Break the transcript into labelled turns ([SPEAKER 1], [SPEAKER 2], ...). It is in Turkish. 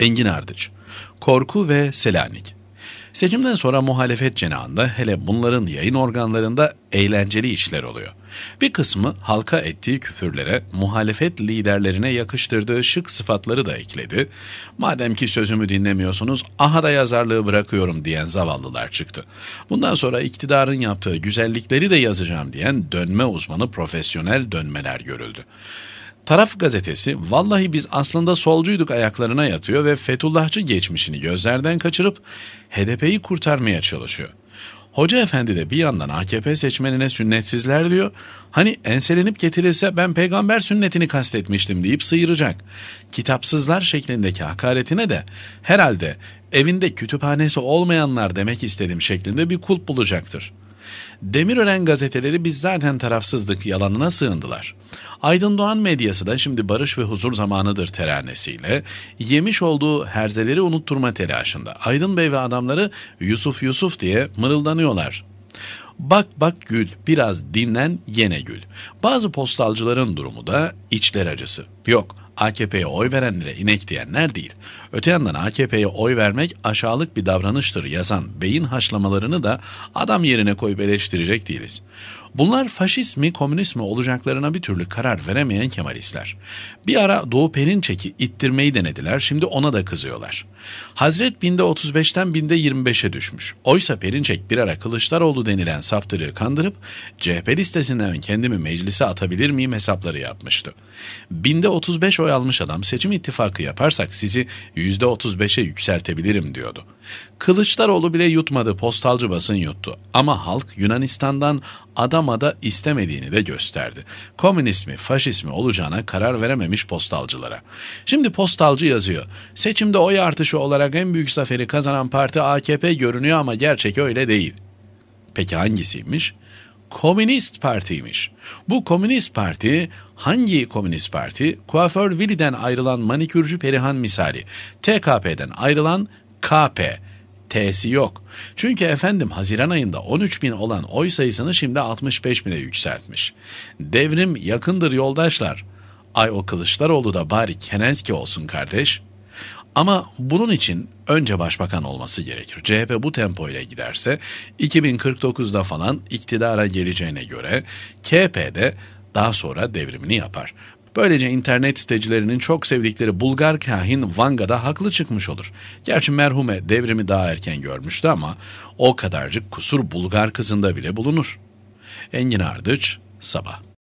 [SPEAKER 1] Engin Ardıç, Korku ve Selanik. Seçimden sonra muhalefet cenahında hele bunların yayın organlarında eğlenceli işler oluyor. Bir kısmı halka ettiği küfürlere muhalefet liderlerine yakıştırdığı şık sıfatları da ekledi. Madem ki sözümü dinlemiyorsunuz aha da yazarlığı bırakıyorum diyen zavallılar çıktı. Bundan sonra iktidarın yaptığı güzellikleri de yazacağım diyen dönme uzmanı profesyonel dönmeler görüldü. Taraf gazetesi vallahi biz aslında solcuyduk ayaklarına yatıyor ve Fethullahçı geçmişini gözlerden kaçırıp HDP'yi kurtarmaya çalışıyor. Hoca efendi de bir yandan AKP seçmenine sünnetsizler diyor. Hani enselenip getirilse ben peygamber sünnetini kastetmiştim deyip sıyıracak. Kitapsızlar şeklindeki hakaretine de herhalde evinde kütüphanesi olmayanlar demek istedim şeklinde bir kulp bulacaktır. Demirören gazeteleri biz zaten tarafsızlık yalanına sığındılar. Aydın Doğan medyası da şimdi barış ve huzur zamanıdır teranesiyle yemiş olduğu herzeleri unutturma telaşında. Aydın Bey ve adamları Yusuf Yusuf diye mırıldanıyorlar. Bak bak gül, biraz dinlen gene gül. Bazı postalcıların durumu da içler acısı. Yok, AKP'ye oy verenlere inek diyenler değil. Öte yandan AKP'ye oy vermek aşağılık bir davranıştır yazan beyin haşlamalarını da adam yerine koyup eleştirecek değiliz. Bunlar faşist mi komünist mi olacaklarına bir türlü karar veremeyen Kemalistler. Bir ara Doğu Perinçek'i ittirmeyi denediler şimdi ona da kızıyorlar. Hazret binde binde 1025'e düşmüş. Oysa Perinçek bir ara Kılıçdaroğlu denilen saftırığı kandırıp CHP listesinden kendimi meclise atabilir miyim hesapları yapmıştı. Binde 1035 oy almış adam seçim ittifakı yaparsak sizi %35'e yükseltebilirim diyordu. Kılıçdaroğlu bile yutmadı postalcı basın yuttu ama halk Yunanistan'dan adamada istemediğini de gösterdi. Komünist mi faşist mi olacağına karar verememiş postalcılara. Şimdi postalcı yazıyor seçimde oy artışı olarak en büyük zaferi kazanan parti AKP görünüyor ama gerçek öyle değil. Peki hangisiymiş? Komünist Parti'ymiş. Bu Komünist Parti hangi Komünist Parti? Kuaför Willy'den ayrılan manikürcü Perihan misali. TKP'den ayrılan KP. T'si yok. Çünkü efendim Haziran ayında 13 bin olan oy sayısını şimdi 65 bine yükseltmiş. Devrim yakındır yoldaşlar. Ay o Kılıçdaroğlu da bari Kenenski olsun kardeş.'' Ama bunun için önce başbakan olması gerekir. CHP bu tempoyla giderse 2049'da falan iktidara geleceğine göre KP'de daha sonra devrimini yapar. Böylece internet sitecilerinin çok sevdikleri Bulgar kahin Vanga'da haklı çıkmış olur. Gerçi merhume devrimi daha erken görmüştü ama o kadarcık kusur Bulgar kızında bile bulunur. Engin Ardıç, Sabah